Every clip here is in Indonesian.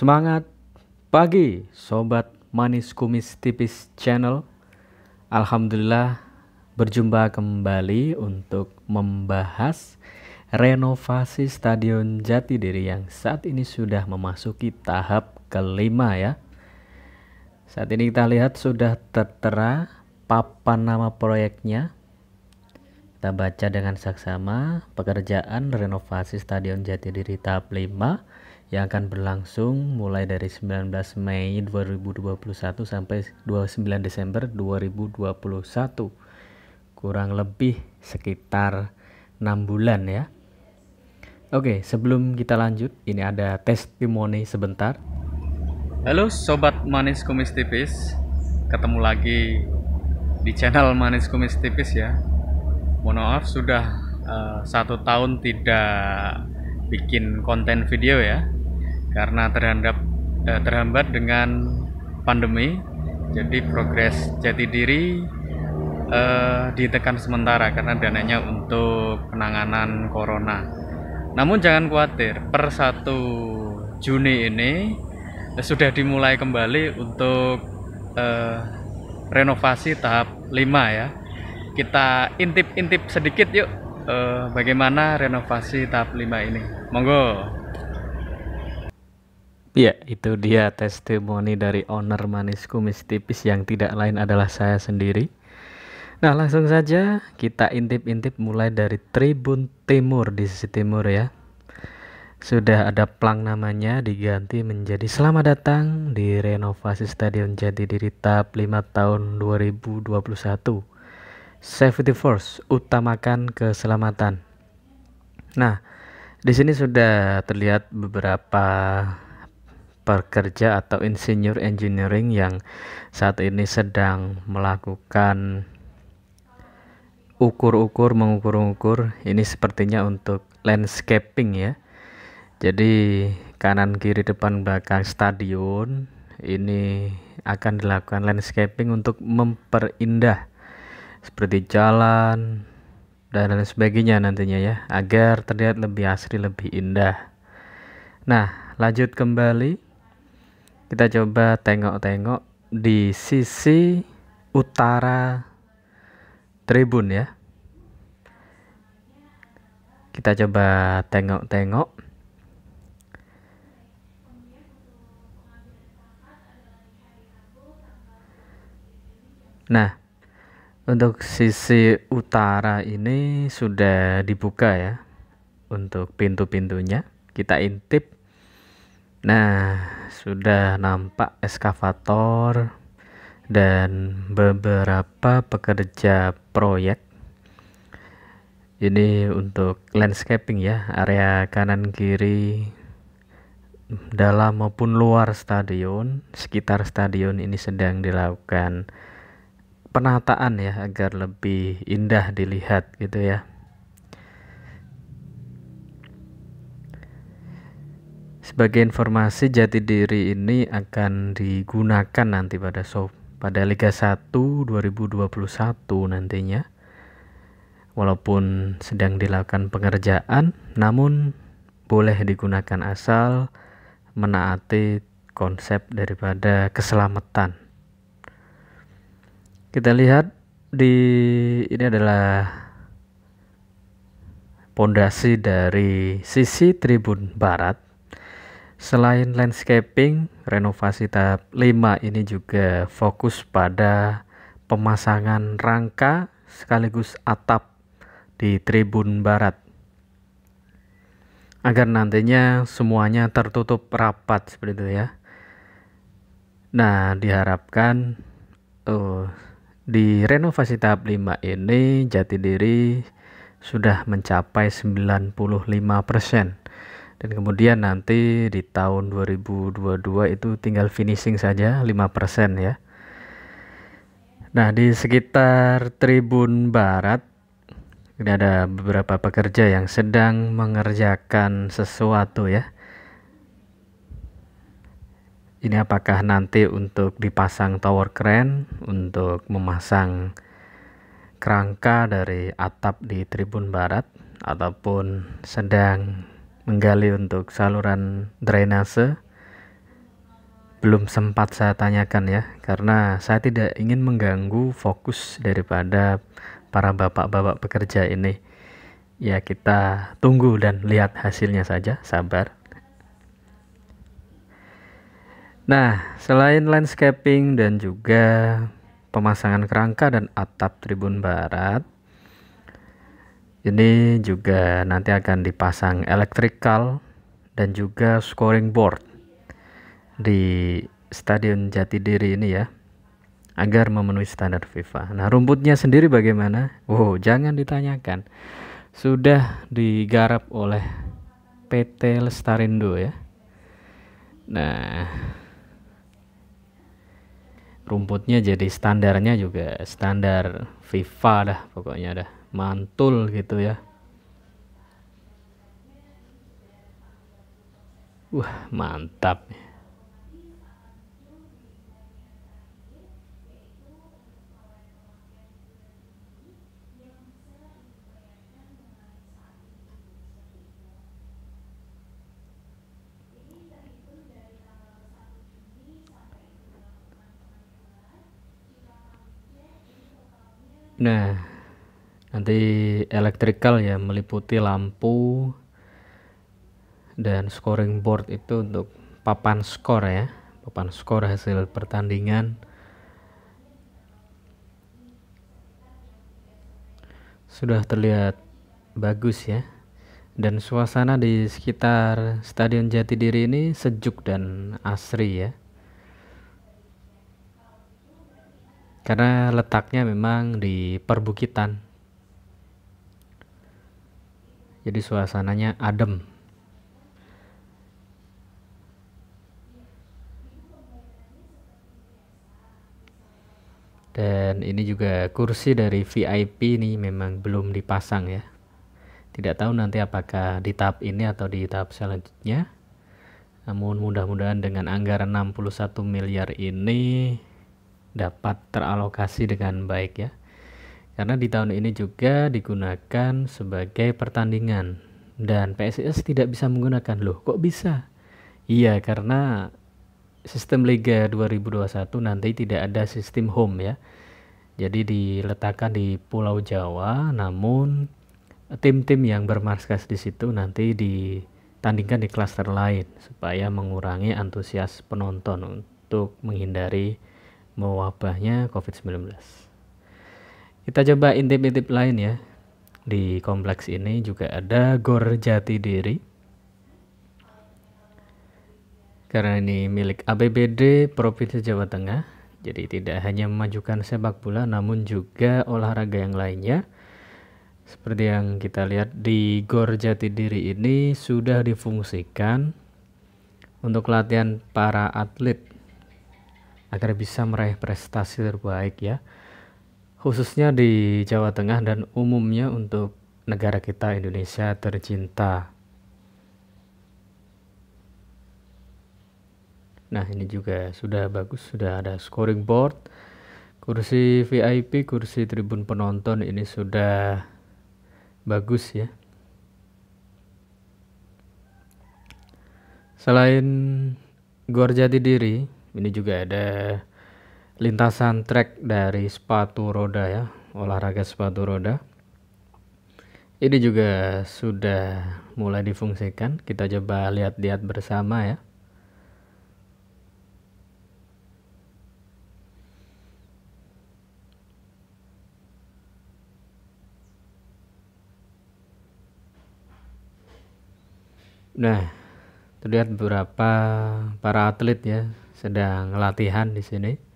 Semangat pagi Sobat Manis Kumis Tipis Channel Alhamdulillah berjumpa kembali untuk membahas renovasi Stadion Jatidiri yang saat ini sudah memasuki tahap kelima ya Saat ini kita lihat sudah tertera papan nama proyeknya kita baca dengan saksama pekerjaan renovasi Stadion Jatidiri tahap 5 yang akan berlangsung mulai dari 19 Mei 2021 sampai 29 Desember 2021 kurang lebih sekitar 6 bulan ya Oke sebelum kita lanjut ini ada testimoni sebentar Halo Sobat Manis Kumis Tipis ketemu lagi di channel Manis Kumis Tipis ya mohon maaf sudah uh, satu tahun tidak bikin konten video ya karena terhadap eh, terhambat dengan pandemi jadi progres jati diri eh, ditekan sementara karena dananya untuk penanganan corona namun jangan khawatir per 1 Juni ini eh, sudah dimulai kembali untuk eh, renovasi tahap 5 ya kita intip-intip sedikit yuk eh, bagaimana renovasi tahap 5 ini monggo Ya, itu dia testimoni dari owner manis kumis tipis yang tidak lain adalah saya sendiri. Nah, langsung saja kita intip-intip mulai dari Tribun Timur di sisi timur ya. Sudah ada plang namanya diganti menjadi selamat datang di renovasi Stadion Jatidiri TAP 5 tahun 2021. Safety first, utamakan keselamatan. Nah, di sini sudah terlihat beberapa pekerja atau insinyur engineering yang saat ini sedang melakukan ukur-ukur mengukur-ukur ini sepertinya untuk landscaping ya jadi kanan kiri depan belakang stadion ini akan dilakukan landscaping untuk memperindah seperti jalan dan lain sebagainya nantinya ya agar terlihat lebih asri lebih indah nah lanjut kembali kita coba tengok-tengok di sisi utara tribun ya kita coba tengok-tengok nah untuk sisi utara ini sudah dibuka ya untuk pintu-pintunya kita intip Nah, sudah nampak eskavator dan beberapa pekerja proyek. Ini untuk landscaping ya, area kanan kiri dalam maupun luar stadion, sekitar stadion ini sedang dilakukan penataan ya agar lebih indah dilihat gitu ya. sebagai informasi jati diri ini akan digunakan nanti pada so pada Liga 1 2021 nantinya. Walaupun sedang dilakukan pengerjaan, namun boleh digunakan asal menaati konsep daripada keselamatan. Kita lihat di ini adalah pondasi dari sisi tribun barat Selain landscaping, renovasi tahap 5 ini juga fokus pada pemasangan rangka sekaligus atap di tribun barat agar nantinya semuanya tertutup rapat seperti itu ya. Nah, diharapkan oh, di renovasi tahap 5 ini jati diri sudah mencapai 95 persen dan kemudian nanti di tahun 2022 itu tinggal finishing saja 5% ya. Nah, di sekitar Tribun Barat ini ada beberapa pekerja yang sedang mengerjakan sesuatu ya. Ini apakah nanti untuk dipasang tower crane untuk memasang kerangka dari atap di Tribun Barat ataupun sedang menggali untuk saluran drainase belum sempat saya tanyakan ya karena saya tidak ingin mengganggu fokus daripada para bapak-bapak pekerja ini ya kita tunggu dan lihat hasilnya saja sabar nah selain landscaping dan juga pemasangan kerangka dan atap tribun barat ini juga nanti akan dipasang electrical dan juga scoring board di Stadion Jatidiri ini ya agar memenuhi standar FIFA. Nah, rumputnya sendiri bagaimana? Wow, jangan ditanyakan. Sudah digarap oleh PT Lestarindo ya. Nah, rumputnya jadi standarnya juga standar FIFA dah pokoknya dah mantul gitu ya wah mantap Nah, Nanti electrical ya meliputi lampu dan scoring board itu untuk papan skor ya, papan skor hasil pertandingan. Sudah terlihat bagus ya. Dan suasana di sekitar Stadion Jatidiri ini sejuk dan asri ya. Karena letaknya memang di perbukitan jadi suasananya adem dan ini juga kursi dari VIP ini memang belum dipasang ya tidak tahu nanti apakah di tahap ini atau di tahap selanjutnya namun mudah-mudahan dengan anggaran 61 miliar ini dapat teralokasi dengan baik ya karena di tahun ini juga digunakan sebagai pertandingan dan PSIS tidak bisa menggunakan loh. Kok bisa? Iya, karena sistem Liga 2021 nanti tidak ada sistem home ya. Jadi diletakkan di Pulau Jawa, namun tim-tim yang bermarkas di situ nanti ditandingkan di klaster lain supaya mengurangi antusias penonton untuk menghindari mewabahnya COVID-19. Kita coba intip-intip lain ya. Di kompleks ini juga ada Gor Jati Diri. Karena ini milik APBD Provinsi Jawa Tengah, jadi tidak hanya memajukan sepak bola namun juga olahraga yang lainnya. Seperti yang kita lihat di Gor Jati Diri ini sudah difungsikan untuk latihan para atlet agar bisa meraih prestasi terbaik ya khususnya di Jawa Tengah dan umumnya untuk negara kita Indonesia tercinta. Nah, ini juga sudah bagus, sudah ada scoring board. Kursi VIP, kursi tribun penonton ini sudah bagus ya. Selain Gorja di Diri, ini juga ada lintasan trek dari sepatu roda ya olahraga sepatu roda ini juga sudah mulai difungsikan kita coba lihat-lihat bersama ya Nah, terlihat beberapa para atlet ya sedang latihan di sini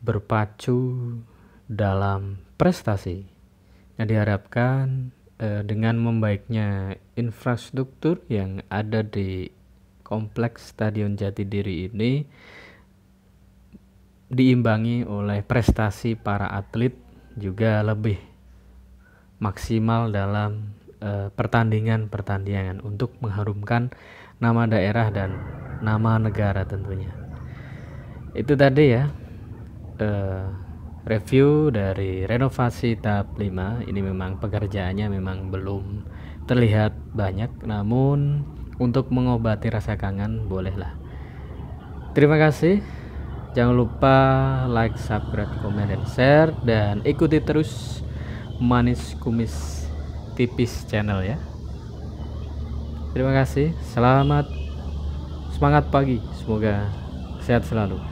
berpacu dalam prestasi. Nah diharapkan eh, dengan membaiknya infrastruktur yang ada di kompleks Stadion Jatidiri ini diimbangi oleh prestasi para atlet juga lebih maksimal dalam eh, pertandingan-pertandingan eh, untuk mengharumkan nama daerah dan nama negara tentunya. Itu tadi ya uh, review dari renovasi tahap 5 ini memang pekerjaannya memang belum terlihat banyak namun untuk mengobati rasa kangen bolehlah terima kasih jangan lupa like subscribe komen dan share dan ikuti terus manis kumis tipis channel ya terima kasih selamat semangat pagi semoga sehat selalu